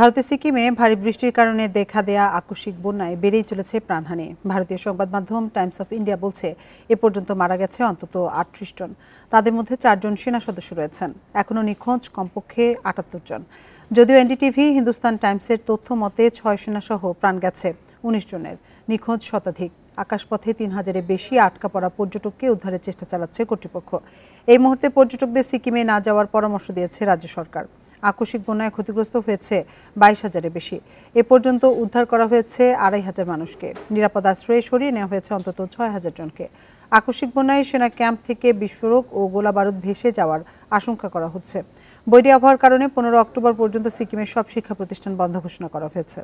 ভারতে সিকিমে ভারী বৃষ্টির কারণে দেখা দেয়া আকস্মিক বন্যায় বেড়েই চলেছে প্রাণহানি ভারতীয় সংবাদ মাধ্যম টাইমস অফ ইন্ডিয়া বলছে এ পর্যন্ত মারা গেছে অন্তত আটত্রিশ জন তাদের মধ্যে চারজন সেনা সদস্য রয়েছেন এখনও নিখোঁজ কমপক্ষে আটাত্তর জন যদিও এনডিটিভি হিন্দুস্তান টাইমসের তথ্য মতে ছয় সেনাসহ প্রাণ গেছে উনিশ জনের নিখোঁজ শতাধিক আকাশপথে তিন হাজারের বেশি আটকা পড়া পর্যটককে উদ্ধারের চেষ্টা চালাচ্ছে কর্তৃপক্ষ এই মুহূর্তে পর্যটকদের সিকিমে না যাওয়ার পরামর্শ দিয়েছে রাজ্য সরকার আকস্মিক বন্যায় ক্ষতিগ্রস্ত হয়েছে বাইশ হাজারের বেশি এ পর্যন্ত উদ্ধার করা হয়েছে আড়াই হাজার মানুষকে নিরাপদ আশ্রয়ে সরিয়ে নেওয়া হয়েছে অন্তত ছয় হাজার জনকে আকস্মিক বন্যায় সেনা ক্যাম্প থেকে বিস্ফোরক ও বারুদ ভেসে যাওয়ার আশঙ্কা করা হচ্ছে বৈরি আবহাওয়ার কারণে পনেরো অক্টোবর পর্যন্ত সিকিমের সব শিক্ষা প্রতিষ্ঠান বন্ধ ঘোষণা করা হয়েছে